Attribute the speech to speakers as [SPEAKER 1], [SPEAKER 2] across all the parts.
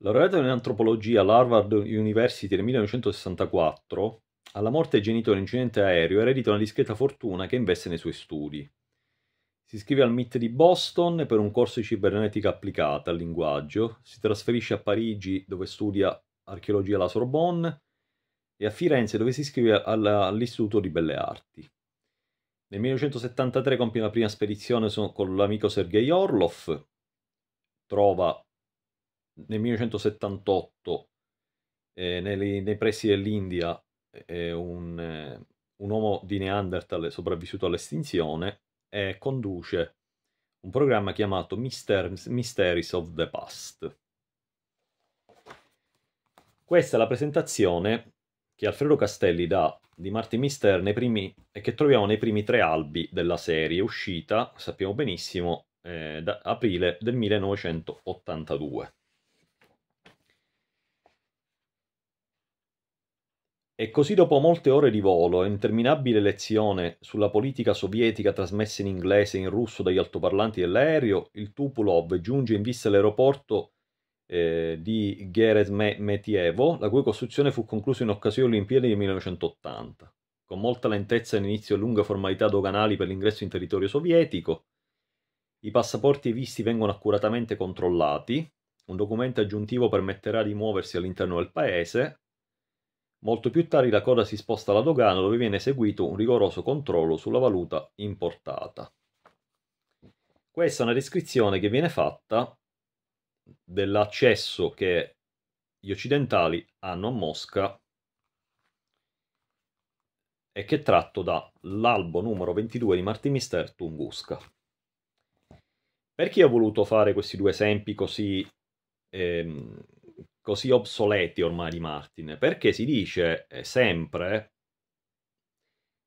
[SPEAKER 1] Laureato in antropologia all'Harvard University nel 1964, alla morte dei genitori in incidente aereo eredita una discreta fortuna che investe nei suoi studi. Si iscrive al MIT di Boston per un corso di cibernetica applicata al linguaggio, si trasferisce a Parigi dove studia archeologia alla Sorbonne e a Firenze dove si iscrive all'Istituto di Belle Arti. Nel 1973 compie la prima spedizione con l'amico Sergei Orlov, trova nel 1978 eh, nei, nei, pressi dell'India eh, eh, un, eh, un, uomo di Neanderthal è sopravvissuto all'estinzione e eh, conduce un programma chiamato Mister Mysteries of the Past. Questa è la presentazione che Alfredo Castelli dà di Martin Mister nei primi, e che troviamo nei primi tre albi della serie, uscita, sappiamo benissimo, eh, da aprile del 1982. E così dopo molte ore di volo e interminabile lezione sulla politica sovietica trasmessa in inglese e in russo dagli altoparlanti dell'aereo, il Tupulov giunge in vista all'aeroporto eh, di Gerezmetievo, la cui costruzione fu conclusa in occasione delle Olimpiadi del 1980. Con molta lentezza inizio e lunghe formalità doganali per l'ingresso in territorio sovietico, i passaporti e i visti vengono accuratamente controllati, un documento aggiuntivo permetterà di muoversi all'interno del paese, Molto più tardi la coda si sposta alla dogana dove viene eseguito un rigoroso controllo sulla valuta importata. Questa è una descrizione che viene fatta dell'accesso che gli occidentali hanno a Mosca e che è tratto dall'albo numero 22 di Martin Mister Tunguska. Perché ho voluto fare questi due esempi così ehm, così obsoleti ormai di Martin, perché si dice eh, sempre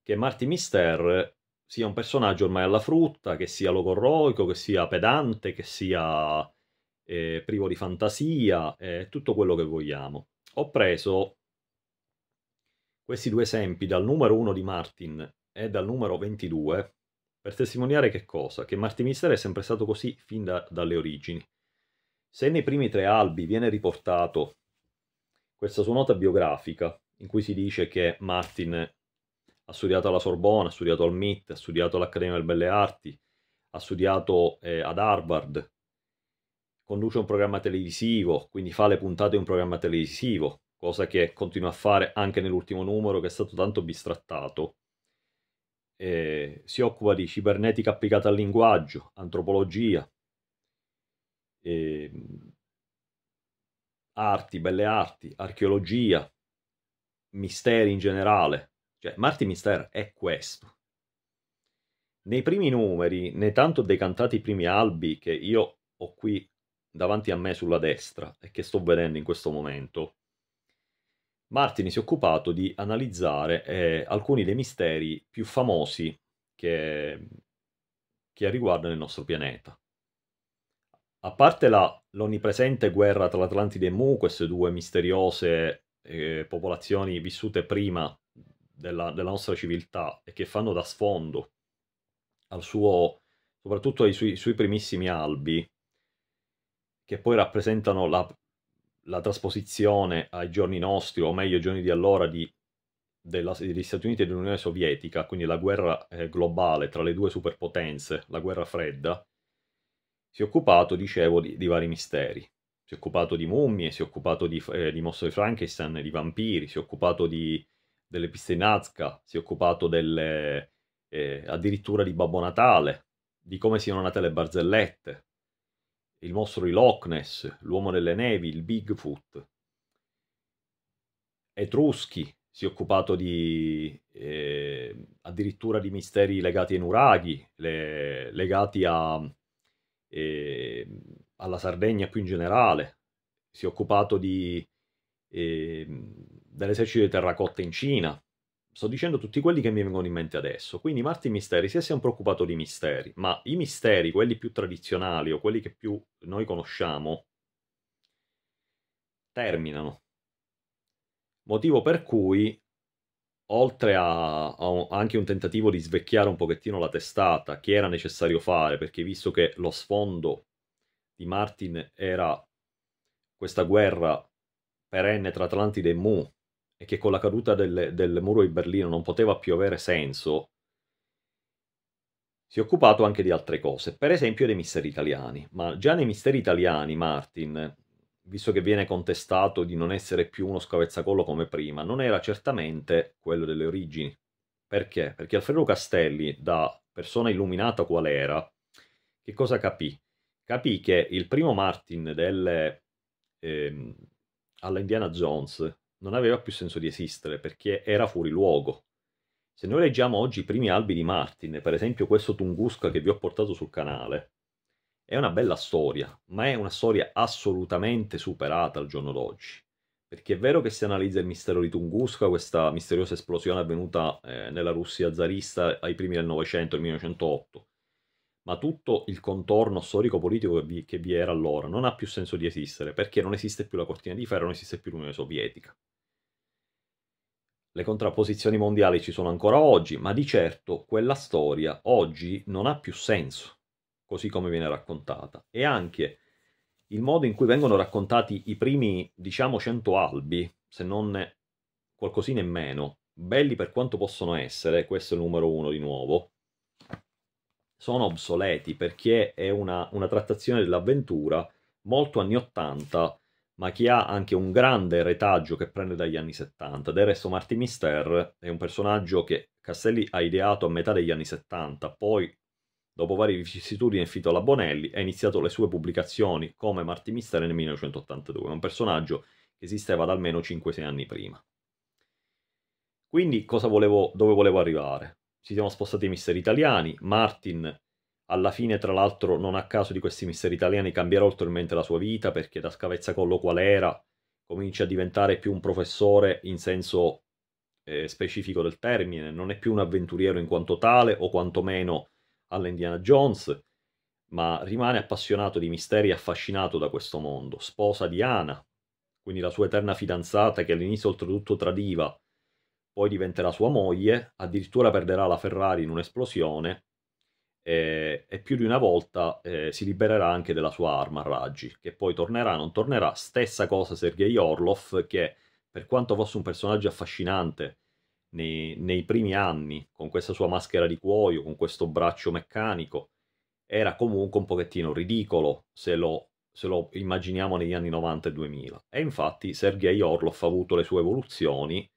[SPEAKER 1] che Martin Mister sia un personaggio ormai alla frutta, che sia logorroico, che sia pedante, che sia eh, privo di fantasia, eh, tutto quello che vogliamo. Ho preso questi due esempi dal numero 1 di Martin e dal numero 22 per testimoniare che cosa? Che Martin Mister è sempre stato così fin da, dalle origini. Se nei primi tre albi viene riportato questa sua nota biografica, in cui si dice che Martin ha studiato alla Sorbona, ha studiato al MIT, ha studiato all'Accademia delle Belle Arti, ha studiato eh, ad Harvard, conduce un programma televisivo, quindi fa le puntate di un programma televisivo, cosa che continua a fare anche nell'ultimo numero che è stato tanto bistrattato. Eh, si occupa di cibernetica applicata al linguaggio, antropologia, eh, arti, belle arti, archeologia, misteri in generale. Cioè, Marti Mister è questo. Nei primi numeri, nei tanto decantati primi albi che io ho qui davanti a me sulla destra e che sto vedendo in questo momento, Martini si è occupato di analizzare eh, alcuni dei misteri più famosi che, che riguardano il nostro pianeta a parte la, l'onnipresente guerra tra l'Atlantide e Mu, queste due misteriose eh, popolazioni vissute prima della, della, nostra civiltà e che fanno da sfondo al suo, soprattutto ai sui, sui primissimi albi, che poi rappresentano la, la, trasposizione ai giorni nostri, o meglio ai giorni di allora, di, della, degli Stati Uniti e dell'Unione Sovietica, quindi la guerra eh, globale tra le due superpotenze, la guerra fredda, si è occupato, dicevo, di, di, vari misteri. Si è occupato di mummie, si è occupato di, eh, di mostri Frankenstein, di vampiri, si è occupato di, delle piste Nazca, si è occupato delle, eh, addirittura di Babbo Natale, di come siano nate le barzellette, il mostro di Loch Ness, l'uomo delle nevi, il Bigfoot. Etruschi, si è occupato di, eh, addirittura di misteri legati ai nuraghi, le, legati a, Ehm, alla Sardegna più in generale, si è occupato di, eh, dell'esercito di terracotta in Cina. Sto dicendo tutti quelli che mi vengono in mente adesso. Quindi Marti Misteri si è sempre occupato di misteri, ma i misteri, quelli più tradizionali o quelli che più noi conosciamo, terminano. Motivo per cui oltre a, a un, anche un tentativo di svecchiare un pochettino la testata, che era necessario fare, perché visto che lo sfondo di Martin era questa guerra perenne tra Atlantide e Mu, e che con la caduta del, del muro di Berlino non poteva più avere senso, si è occupato anche di altre cose, per esempio dei misteri italiani. Ma già nei misteri italiani Martin visto che viene contestato di non essere più uno scavezzacollo come prima, non era certamente quello delle origini. Perché? Perché Alfredo Castelli, da persona illuminata qual era, che cosa capì? Capì che il primo Martin delle, ehm, alla Indiana Jones non aveva più senso di esistere perché era fuori luogo. Se noi leggiamo oggi i primi albi di Martin, per esempio questo Tunguska che vi ho portato sul canale, è una bella storia, ma è una storia assolutamente superata al giorno d'oggi. Perché è vero che si analizza il mistero di Tunguska, questa misteriosa esplosione avvenuta eh, nella Russia zarista ai primi del Novecento, il 1908, ma tutto il contorno storico-politico che vi, che vi era allora non ha più senso di esistere, perché non esiste più la cortina di ferro, non esiste più l'Unione Sovietica. Le contrapposizioni mondiali ci sono ancora oggi, ma di certo quella storia oggi non ha più senso così come viene raccontata, e anche il modo in cui vengono raccontati i primi, diciamo, cento albi, se non qualcosina in meno, belli per quanto possono essere, questo è il numero uno di nuovo, sono obsoleti perché è una, una trattazione dell'avventura molto anni 80, ma che ha anche un grande retaggio che prende dagli anni 70. Del resto Marty Mister è un personaggio che Castelli ha ideato a metà degli anni 70, poi Dopo varie vicissitudini affitto alla Bonelli, ha iniziato le sue pubblicazioni come Marti Mistero nel 1982, un personaggio che esisteva da almeno 5-6 anni prima. Quindi volevo, dove volevo arrivare? Ci siamo spostati ai misteri italiani, Martin alla fine tra l'altro non a caso di questi misteri italiani cambierà ulteriormente la sua vita perché da scavezzacollo qual era comincia a diventare più un professore in senso eh, specifico del termine, non è più un avventuriero in quanto tale o quantomeno alla Indiana Jones, ma rimane appassionato di misteri e affascinato da questo mondo. Sposa Diana, quindi la sua eterna fidanzata che all'inizio oltretutto tradiva, poi diventerà sua moglie, addirittura perderà la Ferrari in un'esplosione e, e, più di una volta eh, si libererà anche della sua arma a raggi, che poi tornerà, non tornerà. Stessa cosa Sergei Orlov che per quanto fosse un personaggio affascinante nei, nei primi anni, con questa sua maschera di cuoio, con questo braccio meccanico, era comunque un pochettino ridicolo se lo se lo immaginiamo negli anni 90 e 2000. E infatti Sergei Orlov ha avuto le sue evoluzioni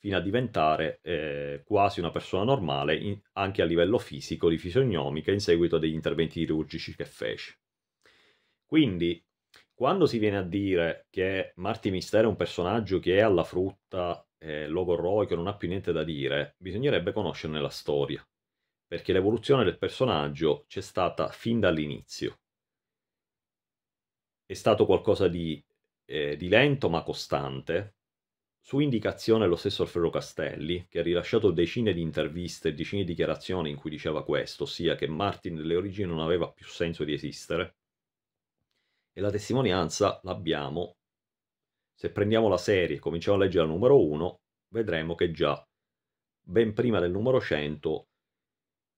[SPEAKER 1] fino a diventare eh, quasi una persona normale in, anche a livello fisico, di fisionomica, in seguito a degli interventi chirurgici che fece. Quindi, quando si viene a dire che Marty Mistero è un personaggio che è alla frutta eh, logorroico, non ha più niente da dire, bisognerebbe conoscerne la storia, perché l'evoluzione del personaggio c'è stata fin dall'inizio. È stato qualcosa di, eh, di lento ma costante, su indicazione dello stesso Alfredo Castelli, che ha rilasciato decine di interviste e decine di dichiarazioni in cui diceva questo, ossia che Martin delle origini non aveva più senso di esistere, e la testimonianza l'abbiamo se prendiamo la serie e cominciamo a leggere la numero 1, vedremo che già ben prima del numero 100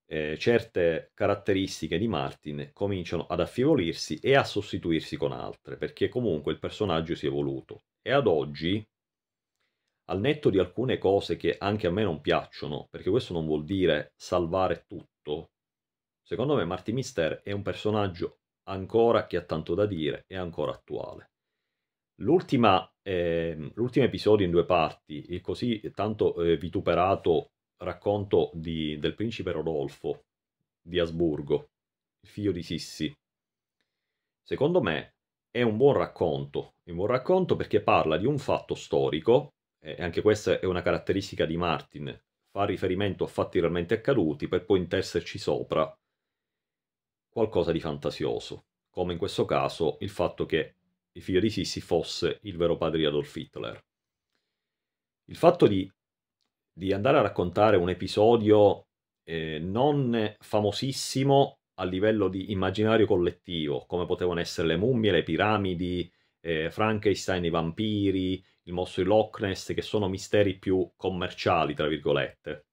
[SPEAKER 1] eh, certe caratteristiche di Martin cominciano ad affievolirsi e a sostituirsi con altre, perché comunque il personaggio si è evoluto. E ad oggi, al netto di alcune cose che anche a me non piacciono, perché questo non vuol dire salvare tutto, secondo me Martin Mister è un personaggio ancora che ha tanto da dire e ancora attuale. L'ultima eh, l'ultimo episodio in due parti, il così tanto eh, vituperato racconto di, del principe Rodolfo di Asburgo, figlio di Sissi, secondo me è un buon racconto, un buon racconto perché parla di un fatto storico, e eh, anche questa è una caratteristica di Martin, fa riferimento a fatti realmente accaduti per poi interserci sopra qualcosa di fantasioso, come in questo caso il fatto che figlio di Sissi fosse il vero padre di Adolf Hitler. Il fatto di, di andare a raccontare un episodio eh, non famosissimo a livello di immaginario collettivo, come potevano essere le mummie, le piramidi, eh, Frankenstein, i vampiri, il mostro di Loch Ness, che sono misteri più commerciali, tra virgolette,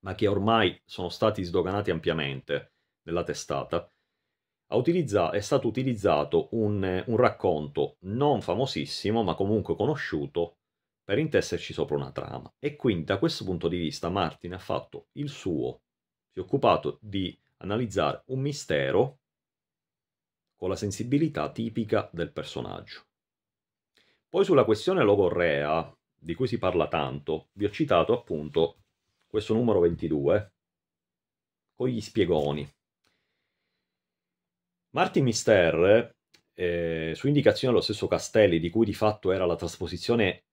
[SPEAKER 1] ma che ormai sono stati sdoganati ampiamente nella testata, è stato utilizzato un, un racconto non famosissimo, ma comunque conosciuto, per intesserci sopra una trama. E quindi da questo punto di vista Martin ha fatto il suo, si è occupato di analizzare un mistero con la sensibilità tipica del personaggio. Poi sulla questione logorrea, di cui si parla tanto, vi ho citato appunto questo numero 22 con gli spiegoni. Martin Mister, eh, su indicazione dello stesso Castelli, di cui di fatto era la trasposizione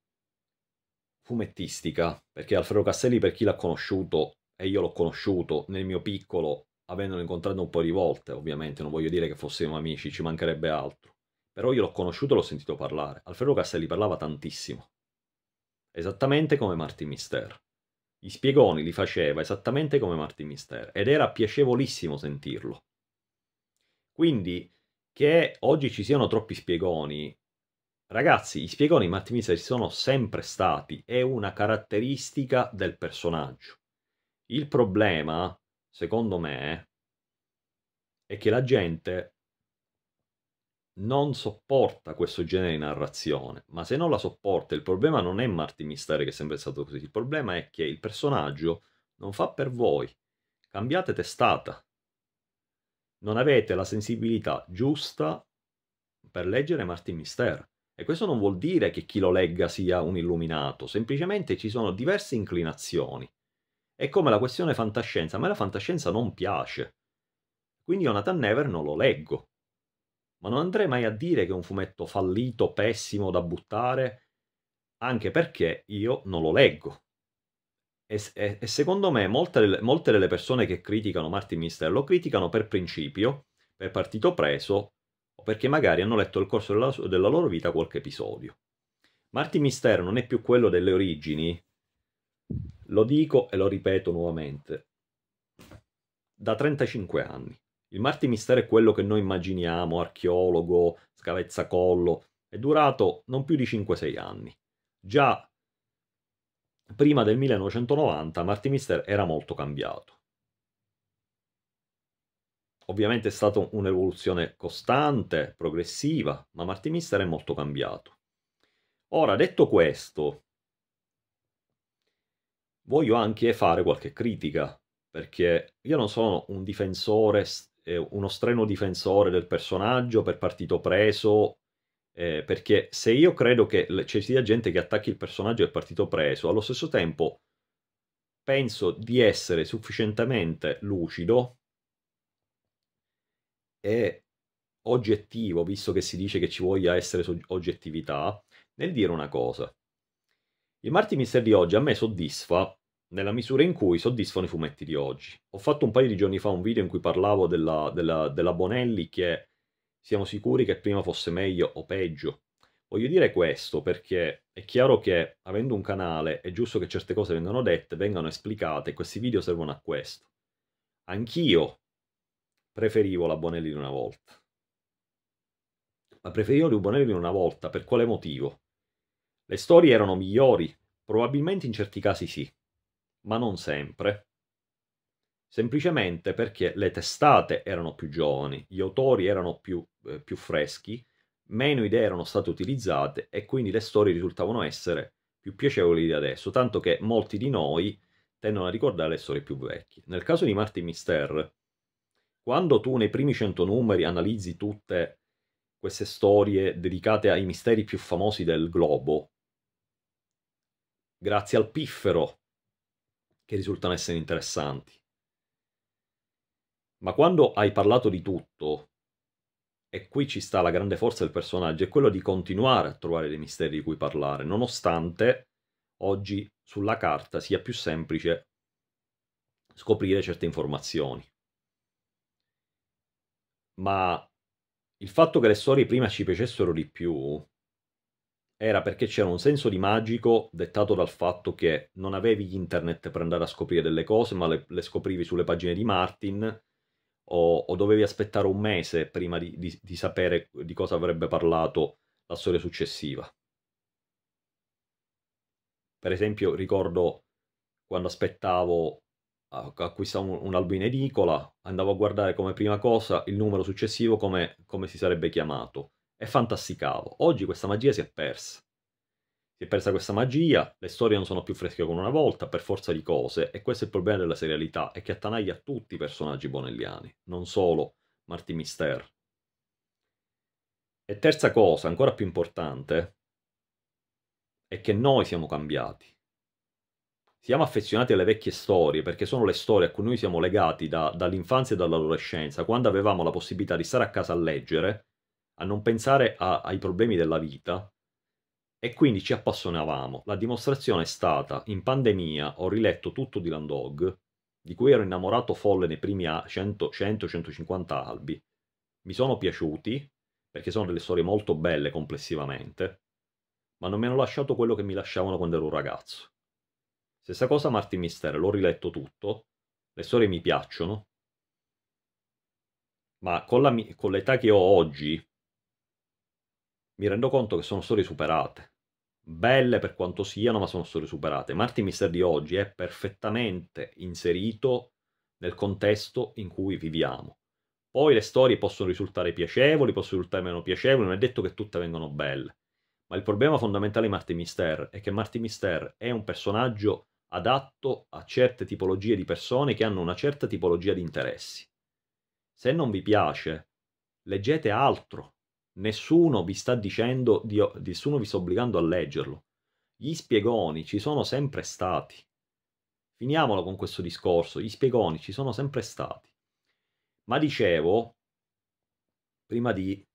[SPEAKER 1] fumettistica, perché Alfredo Castelli, per chi l'ha conosciuto, e io l'ho conosciuto nel mio piccolo, avendolo incontrato un po' di volte, ovviamente, non voglio dire che fossimo amici, ci mancherebbe altro. Però io l'ho conosciuto e l'ho sentito parlare. Alfredo Castelli parlava tantissimo. Esattamente come Martin Mister. Gli spiegoni li faceva esattamente come Martin Mister ed era piacevolissimo sentirlo. Quindi che oggi ci siano troppi spiegoni, ragazzi, i spiegoni in sono sempre stati, è una caratteristica del personaggio. Il problema, secondo me, è che la gente non sopporta questo genere di narrazione, ma se non la sopporta, il problema non è Marty Misteri che è sempre stato così, il problema è che il personaggio non fa per voi, cambiate testata non avete la sensibilità giusta per leggere Martin Mister. E questo non vuol dire che chi lo legga sia un illuminato, semplicemente ci sono diverse inclinazioni. È come la questione fantascienza, a me la fantascienza non piace. Quindi Jonathan Never non lo leggo. Ma non andrei mai a dire che è un fumetto fallito, pessimo, da buttare, anche perché io non lo leggo. E, e, e secondo me molte, molte, delle persone che criticano Martin Minister lo criticano per principio, per partito preso, o perché magari hanno letto nel corso della, della loro vita qualche episodio. Martin Mister non è più quello delle origini, lo dico e lo ripeto nuovamente, da 35 anni. Il Martin Mister è quello che noi immaginiamo, archeologo, scavezzacollo, è durato non più di 5-6 anni. Già prima del 1990 Mister era molto cambiato. Ovviamente è stata un'evoluzione costante, progressiva, ma Mister è molto cambiato. Ora, detto questo, voglio anche fare qualche critica, perché io non sono un difensore, eh, uno strenuo difensore del personaggio per partito preso eh, perché se io credo che ci sia gente che attacchi il personaggio del partito preso, allo stesso tempo penso di essere sufficientemente lucido e oggettivo, visto che si dice che ci voglia essere oggettività, nel dire una cosa. Il Marty Mister di oggi a me soddisfa nella misura in cui soddisfano i fumetti di oggi. Ho fatto un paio di giorni fa un video in cui parlavo della, della, della Bonelli che siamo sicuri che prima fosse meglio o peggio. Voglio dire questo perché è chiaro che avendo un canale è giusto che certe cose vengano dette, vengano esplicate e questi video servono a questo. Anch'io preferivo la Bonelli di una volta. Ma preferivo la Bonelli di una volta per quale motivo? Le storie erano migliori, probabilmente in certi casi sì, ma non sempre semplicemente perché le testate erano più giovani, gli autori erano più eh, più freschi, meno idee erano state utilizzate e quindi le storie risultavano essere più piacevoli di adesso, tanto che molti di noi tendono a ricordare le storie più vecchie. Nel caso di Martin Mister, quando tu nei primi 100 numeri analizzi tutte queste storie dedicate ai misteri più famosi del globo, grazie al piffero, che risultano essere interessanti. Ma quando hai parlato di tutto, e qui ci sta la grande forza del personaggio, è quello di continuare a trovare dei misteri di cui parlare, nonostante oggi sulla carta sia più semplice scoprire certe informazioni. Ma il fatto che le storie prima ci piacessero di più era perché c'era un senso di magico dettato dal fatto che non avevi internet per andare a scoprire delle cose, ma le, le scoprivi sulle pagine di Martin o, o dovevi aspettare un mese prima di, di, di sapere di cosa avrebbe parlato la storia successiva. Per esempio ricordo quando aspettavo acquistavo un, album in edicola, andavo a guardare come prima cosa il numero successivo come, come si sarebbe chiamato e fantasticavo. Oggi questa magia si è persa. Si è persa questa magia, le storie non sono più fresche come una volta, per forza di cose, e questo è il problema della serialità, è che attanaglia tutti i personaggi bonelliani, non solo Marti Mister. E terza cosa, ancora più importante, è che noi siamo cambiati. Siamo affezionati alle vecchie storie, perché sono le storie a cui noi siamo legati da, dall'infanzia e dall'adolescenza, quando avevamo la possibilità di stare a casa a leggere, a non pensare a, ai problemi della vita, e quindi ci appassionavamo. La dimostrazione è stata, in pandemia ho riletto tutto di Landog, di cui ero innamorato folle nei primi 100-150 albi. Mi sono piaciuti, perché sono delle storie molto belle complessivamente, ma non mi hanno lasciato quello che mi lasciavano quando ero un ragazzo. Stessa cosa Martin Mister, l'ho riletto tutto, le storie mi piacciono, ma con, l'età che ho oggi mi rendo conto che sono storie superate. Belle per quanto siano, ma sono storie superate. Martin Mister di oggi è perfettamente inserito nel contesto in cui viviamo. Poi le storie possono risultare piacevoli, possono risultare meno piacevoli, non è detto che tutte vengano belle. Ma il problema fondamentale di Martin Mister è che Martin Mister è un personaggio adatto a certe tipologie di persone che hanno una certa tipologia di interessi. Se non vi piace, leggete altro, Nessuno vi sta dicendo, di, nessuno vi sta obbligando a leggerlo. Gli spiegoni ci sono sempre stati. Finiamolo con questo discorso, gli spiegoni ci sono sempre stati. Ma dicevo, prima di,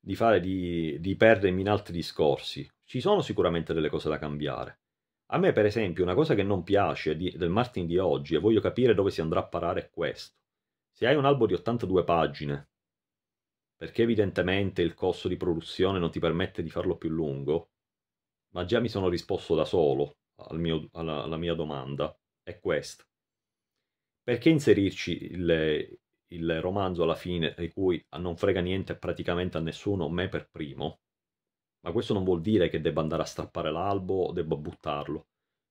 [SPEAKER 1] di, fare, di, di perdermi in altri discorsi, ci sono sicuramente delle cose da cambiare. A me, per esempio, una cosa che non piace di, del Martin di oggi, e voglio capire dove si andrà a parare, è questo. Se hai un albo di 82 pagine perché evidentemente il costo di produzione non ti permette di farlo più lungo, ma già mi sono risposto da solo al mio, alla, alla, mia domanda, è questa. Perché inserirci il, il romanzo alla fine di cui non frega niente praticamente a nessuno, me per primo? Ma questo non vuol dire che debba andare a strappare l'albo o debba buttarlo.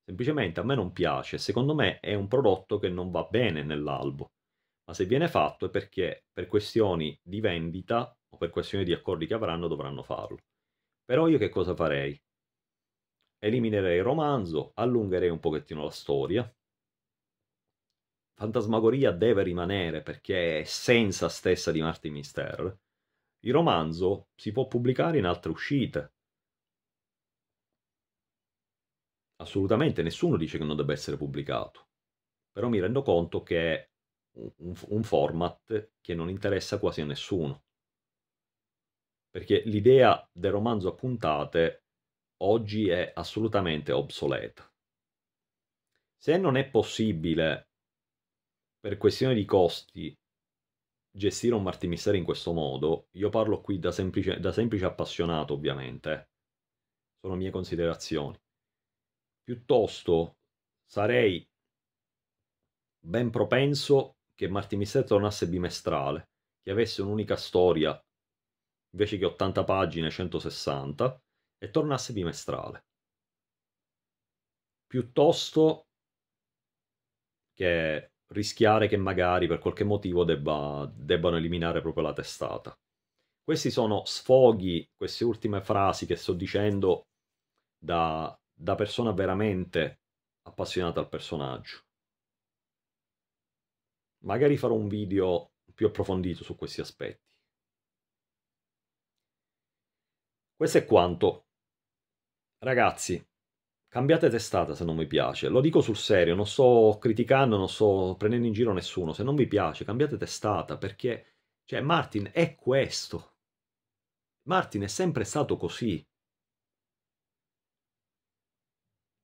[SPEAKER 1] Semplicemente a me non piace, secondo me è un prodotto che non va bene nell'albo ma se viene fatto è perché per questioni di vendita o per questioni di accordi che avranno dovranno farlo. Però io che cosa farei? Eliminerei il romanzo, allungherei un pochettino la storia. Fantasmagoria deve rimanere perché è essenza stessa di Martin Mister. Il romanzo si può pubblicare in altre uscite. Assolutamente nessuno dice che non debba essere pubblicato. Però mi rendo conto che un, un format che non interessa quasi a nessuno. Perché l'idea del romanzo a puntate oggi è assolutamente obsoleta. Se non è possibile, per questione di costi, gestire un martimistero in questo modo, io parlo qui da semplice, da semplice appassionato ovviamente, eh. sono mie considerazioni. Piuttosto sarei ben propenso che Martin Mistero tornasse bimestrale, che avesse un'unica storia invece che 80 pagine, 160, e tornasse bimestrale. Piuttosto che rischiare che magari per qualche motivo debba, debbano eliminare proprio la testata. Questi sono sfoghi, queste ultime frasi che sto dicendo da, da persona veramente appassionata al personaggio. Magari farò un video più approfondito su questi aspetti. Questo è quanto. Ragazzi, cambiate testata se non vi piace. Lo dico sul serio, non sto criticando, non sto prendendo in giro nessuno. Se non vi piace, cambiate testata perché, cioè, Martin è questo. Martin è sempre stato così.